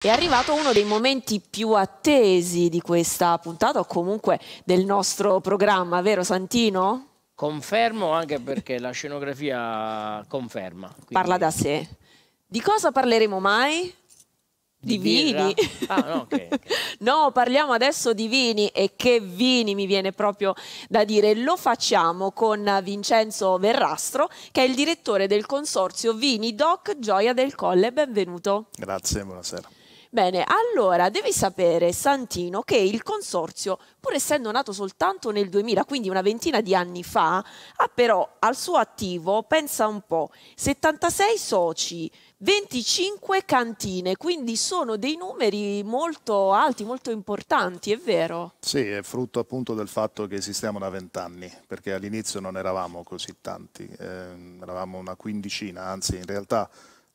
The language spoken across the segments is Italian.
È arrivato uno dei momenti più attesi di questa puntata o comunque del nostro programma, vero Santino? Confermo anche perché la scenografia conferma. Quindi... Parla da sé. Di cosa parleremo mai? Di, di vini. Ah, no, okay, okay. no, parliamo adesso di vini e che vini mi viene proprio da dire. Lo facciamo con Vincenzo Verrastro, che è il direttore del consorzio Vini Doc Gioia del Colle. Benvenuto. Grazie, buonasera. Bene, allora devi sapere, Santino, che il consorzio, pur essendo nato soltanto nel 2000, quindi una ventina di anni fa, ha però al suo attivo, pensa un po', 76 soci, 25 cantine, quindi sono dei numeri molto alti, molto importanti, è vero? Sì, è frutto appunto del fatto che esistiamo da vent'anni, perché all'inizio non eravamo così tanti, eh, eravamo una quindicina, anzi in realtà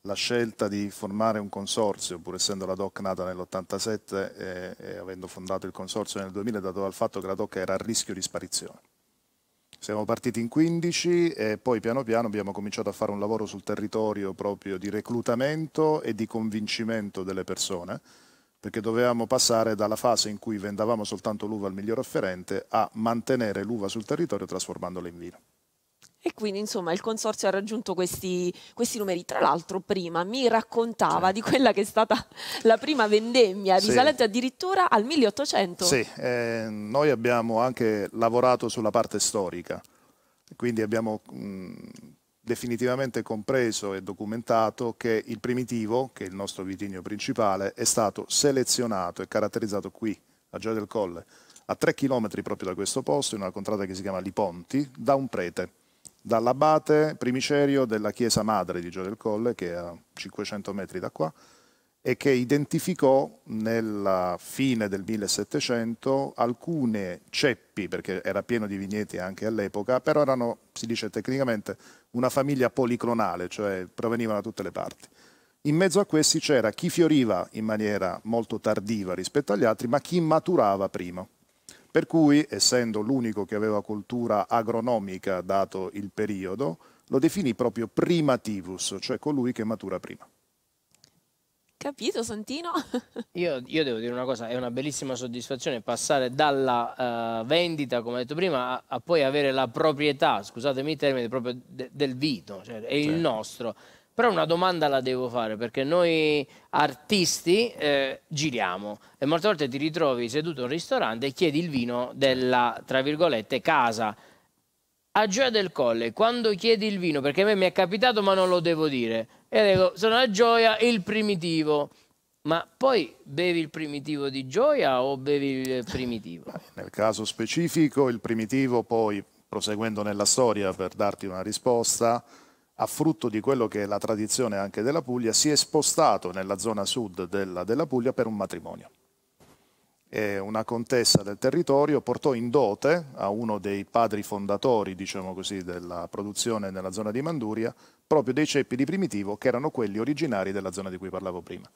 la scelta di formare un consorzio, pur essendo la DOC nata nell'87 e, e, avendo fondato il consorzio nel 2000, dato dal fatto che la DOC era a rischio di sparizione. Siamo partiti in 15 e poi piano piano abbiamo cominciato a fare un lavoro sul territorio proprio di reclutamento e di convincimento delle persone, perché dovevamo passare dalla fase in cui vendavamo soltanto l'uva al miglior offerente a mantenere l'uva sul territorio trasformandola in vino. E quindi insomma il consorzio ha raggiunto questi, questi numeri. Tra l'altro prima mi raccontava sì. di quella che è stata la prima vendemmia, risalente sì. addirittura al 1800. Sì, eh, noi abbiamo anche lavorato sulla parte storica, quindi abbiamo mh, definitivamente compreso e documentato che il primitivo, che è il nostro vitigno principale, è stato selezionato e caratterizzato qui, a Gioia del Colle, a tre chilometri proprio da questo posto, in una contrada che si chiama Liponti, da un prete dall'abate primicerio della chiesa madre di Gio del Colle, che è a 500 metri da qua, e che identificò nella fine del 1700 alcune ceppi, perché era pieno di vigneti anche all'epoca, però erano, si dice tecnicamente, una famiglia policlonale, cioè provenivano da tutte le parti. In mezzo a questi c'era chi fioriva in maniera molto tardiva rispetto agli altri, ma chi maturava prima. Per cui, essendo l'unico che aveva cultura agronomica dato il periodo, lo definì proprio primativus, cioè colui che matura prima. Capito, Santino? io, io, devo dire una cosa, è una bellissima soddisfazione passare dalla uh, vendita, come ho detto prima, a, a, poi avere la proprietà, scusatemi i termini, proprio de, del vino, cioè è certo. il nostro. Però una domanda la devo fare perché noi artisti eh, giriamo e molte volte ti ritrovi seduto in un ristorante e chiedi il vino della, tra virgolette, casa. A Gioia del Colle, quando chiedi il vino, perché a me mi è capitato ma non lo devo dire, e dico, sono a Gioia il primitivo. Ma poi bevi il primitivo di Gioia o bevi il primitivo? Nel caso specifico il primitivo poi, proseguendo nella storia per darti una risposta, a frutto di quello che è la tradizione anche della Puglia, si è spostato nella zona sud della, della Puglia per un matrimonio. E una contessa del territorio portò in dote a uno dei padri fondatori, diciamo così, della produzione nella zona di Manduria, proprio dei ceppi di primitivo che erano quelli originari della zona di cui parlavo prima.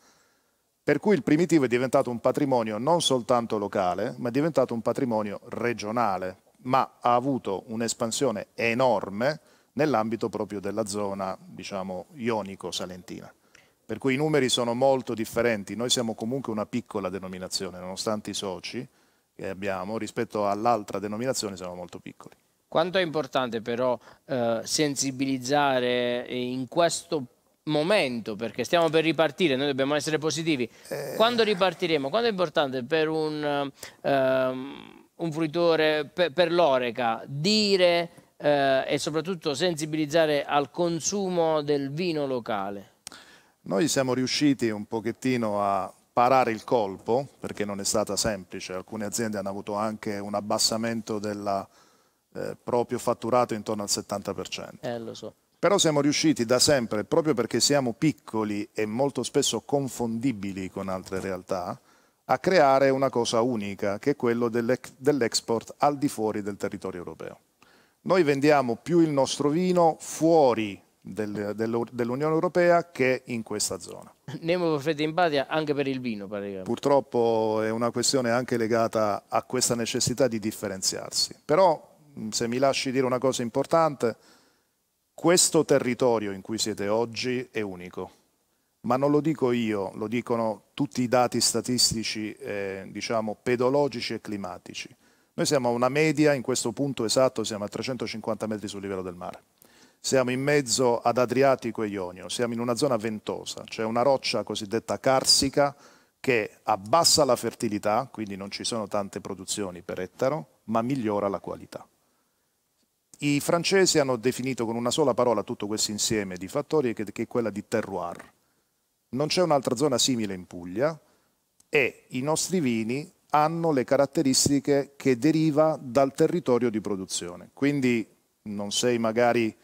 Per cui il primitivo è diventato un patrimonio non soltanto locale, ma è diventato un patrimonio regionale, ma ha avuto un'espansione enorme nell'ambito proprio della zona diciamo, ionico-salentina. Per cui i numeri sono molto differenti, noi siamo comunque una piccola denominazione, nonostante i soci che abbiamo, rispetto all'altra denominazione siamo molto piccoli. Quanto è importante però eh, sensibilizzare in questo momento, perché stiamo per ripartire, noi dobbiamo essere positivi. Eh... Quando ripartiremo? Quanto è importante per un, eh, un fruitore, per, per l'oreca, dire eh, e soprattutto sensibilizzare al consumo del vino locale? Noi siamo riusciti un pochettino a parare il colpo, perché non è stata semplice, alcune aziende hanno avuto anche un abbassamento del eh, proprio fatturato intorno al 70%. Eh, lo so. Però siamo riusciti da sempre, proprio perché siamo piccoli e molto spesso confondibili con altre realtà, a creare una cosa unica, che è quello dell'export al di fuori del territorio europeo. Noi vendiamo più il nostro vino fuori del, dell'Unione Europea che in questa zona. Nemo profeta in patria anche per il vino praticamente. Purtroppo è una questione anche legata a questa necessità di differenziarsi. Però se mi lasci dire una cosa importante, questo territorio in cui siete oggi è unico. Ma non lo dico io, lo dicono tutti i dati statistici, eh, diciamo, pedologici e climatici. Noi siamo a una media, in questo punto esatto siamo a 350 metri sul livello del mare. Siamo in mezzo ad Adriatico e Ionio, siamo in una zona ventosa, c'è una roccia cosiddetta carsica che abbassa la fertilità, quindi non ci sono tante produzioni per ettaro, ma migliora la qualità. I francesi hanno definito con una sola parola tutto questo insieme di fattori che, è quella di terroir. Non c'è un'altra zona simile in Puglia e i nostri vini hanno le caratteristiche che deriva dal territorio di produzione. Quindi non sei magari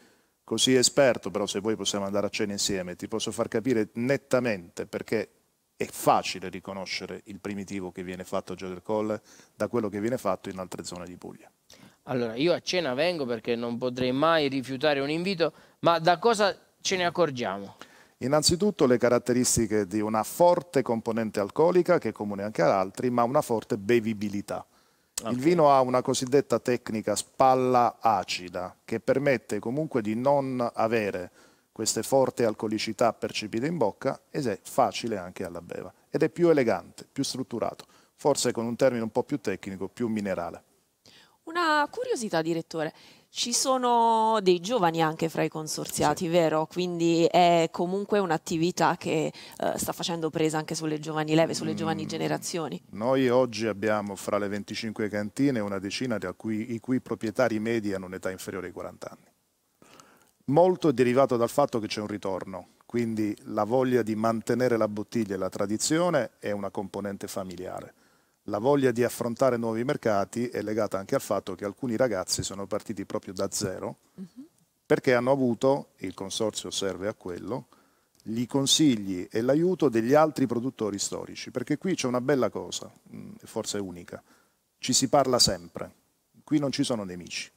così esperto, però se vuoi possiamo andare a cena insieme, ti posso far capire nettamente perché è facile riconoscere il primitivo che viene fatto a Gio del Colle da quello che viene fatto in altre zone di Puglia. Allora, io a cena vengo perché non potrei mai rifiutare un invito, ma da cosa ce ne accorgiamo? Innanzitutto le caratteristiche di una forte componente alcolica, che è comune anche ad altri, ma una forte bevibilità. Okay. Il vino ha una cosiddetta tecnica spalla acida, che permette comunque di non avere queste forti alcolicità percepite in bocca ed è facile anche alla beva. Ed è più elegante, più strutturato, forse con un termine un po' più tecnico, più minerale. Una curiosità, direttore. Ci sono dei giovani anche fra i consorziati, sì. vero? Quindi è comunque un'attività che eh, sta facendo presa anche sulle giovani leve, sulle mm. giovani generazioni. Noi oggi abbiamo fra le 25 cantine una decina cui, i cui proprietari medi hanno un'età inferiore ai 40 anni. Molto è derivato dal fatto che c'è un ritorno, quindi la voglia di mantenere la bottiglia e la tradizione è una componente familiare la voglia di affrontare nuovi mercati è legata anche al fatto che alcuni ragazzi sono partiti proprio da zero mhm. perché hanno avuto, il consorzio serve a quello, gli consigli e l'aiuto degli altri produttori storici, perché qui c'è una bella cosa, mm, forse unica, ci si parla sempre, qui non ci sono nemici,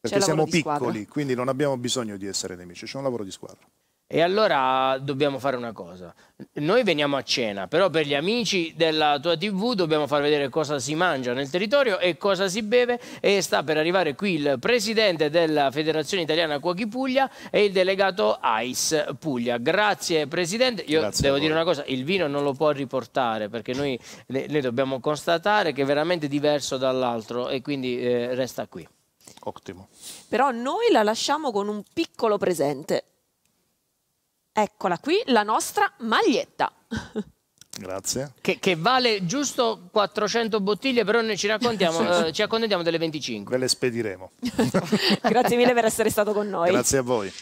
perché siamo piccoli, quindi non abbiamo bisogno di essere nemici, c'è un lavoro di squadra. E allora dobbiamo fare una cosa. Noi veniamo a cena, però per gli amici della tua TV dobbiamo far vedere cosa si mangia nel territorio e cosa si beve e sta per arrivare qui il presidente della Federazione Italiana Cuochi Puglia e il delegato AIS Puglia. Grazie presidente. Io Grazie devo dire una cosa, il vino non lo può riportare perché noi, noi dobbiamo constatare che è veramente diverso dall'altro e quindi eh, resta qui. Ottimo. Però noi la lasciamo con un piccolo presente. Eccola qui, la nostra maglietta. Grazie. Che, che, vale giusto 400 bottiglie, però noi ci, raccontiamo, eh, ci accontentiamo delle 25. Ve le spediremo. Grazie mille per essere stato con noi. Grazie a voi.